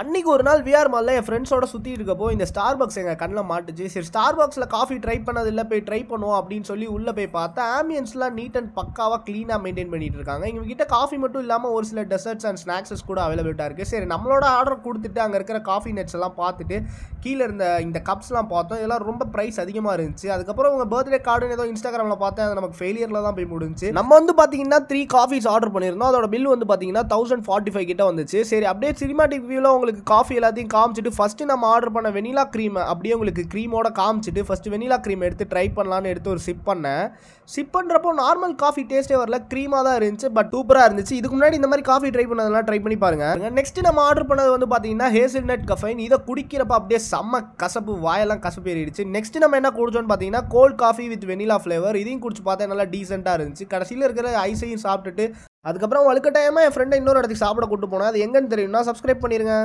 அன்றைக்கி ஒரு நாள் விஆர் மாலில் என் ஃப்ரெண்ட்ஸோட சுற்றிட்டு இருக்கப்போ இந்த ஸ்டார் பாக்ஸ் எங்கள் கண்ணில் மாட்டுச்சு சரி ஸ்டார் பாக்ஸில் காஃபி ட்ரை பண்ணதில்லை போய் ட்ரை பண்ணுவோம் அப்படின்னு சொல்லி உள்ளே போய் பார்த்தா ஆம்பியன்ஸ்லாம் நீட் அண்ட் பக்காவாக க்ளீனாக மெயின்டைன் பண்ணிட்டு இருக்காங்க கிட்ட காஃபி மட்டும் இல்லாமல் ஒரு சில டெசர்ட்ஸ் அண்ட் ஸ்நாக்ஸஸ் கூட அவைலபிளாக இருக்குது சரி நம்மளோட ஆர்டர் கொடுத்துட்டு அங்கே இருக்கிற காஃபி நெட்ஸ் எல்லாம் பார்த்துட்டு கீழே இருந்த இந்த கப்ஸ்லாம் பார்த்தோம் இதெல்லாம் ரொம்ப ப்ரைஸ் அதிகமாக இருந்துச்சு அதுக்கப்புறம் உங்கள் பர்த்டே கார்டுன்னு ஏதோ இன்ஸ்டாகிராமில் பார்த்தேன் அது நமக்கு ஃபெயிலியரில் தான் போய் முடிஞ்சு நம்ம வந்து பார்த்தீங்கன்னா த்ரீ காஃபிஸ் ஆர்டர் பண்ணியிருந்தோம் அதோட பில் வந்து பார்த்தீங்கன்னா தௌசண்ட் ஃபார்ட்டி ஃபைவ் கிட்ட வந்துச்சு சரி அப்படியே சினிமாட்டிக் வியூவில் உங்களுக்கு காஃபி எல்லாத்தையும் காமிச்சிட்டு ஃபஸ்ட்டு நம்ம ஆர்டர் பண்ண வெனிலா க்ரீமை அப்படியே உங்களுக்கு க்ரீமோட காமிச்சிட்டு ஃபஸ்ட்டு வெனிலா க்ரீம் எடுத்து ட்ரை பண்ணலான்னு எடுத்து ஒரு சிப் பண்ணேன் சிப் பண்ணுறப்போ நார்மல் காஃபி டேஸ்ட்டே வரல க்ரீமாக தான் இருந்துச்சு பட் சூப்பராக இருந்துச்சு இதுக்கு முன்னாடி இந்த மாதிரி காஃபி ட்ரை பண்ணதெல்லாம் ட்ரை பண்ணி பாருங்கள் நெக்ஸ்ட் நம்ம ஆர்டர் பண்ணது வந்து பார்த்தீங்கன்னா ஹேசில் நட் கஃபைன் இதை குடிக்கிறப்ப அப்படியே செம்ம கசப்பு வாயெல்லாம் கசப்பு ஏறிடுச்சு நெக்ஸ்ட் நம்ம என்ன குடிச்சோன்னு பார்த்தீங்கன்னா cold coffee with vanilla flavour இதையும் குடிச்சு பார்த்தா நல்லா டீசெண்டாக இருந்துச்சு கடைசியில் இருக்கிற ஐஸையும் சாப்பிட்டுட்டு அதுக்கப்புறம் டைமாக என் ஃப்ரெண்டை இன்னொரு இடத்துக்கு சாப்பிட கூட்டு போனேன் அது எங்கன்னு தெரியும்னா சப்ஸ்கிரைப் பண்ணிடுங்க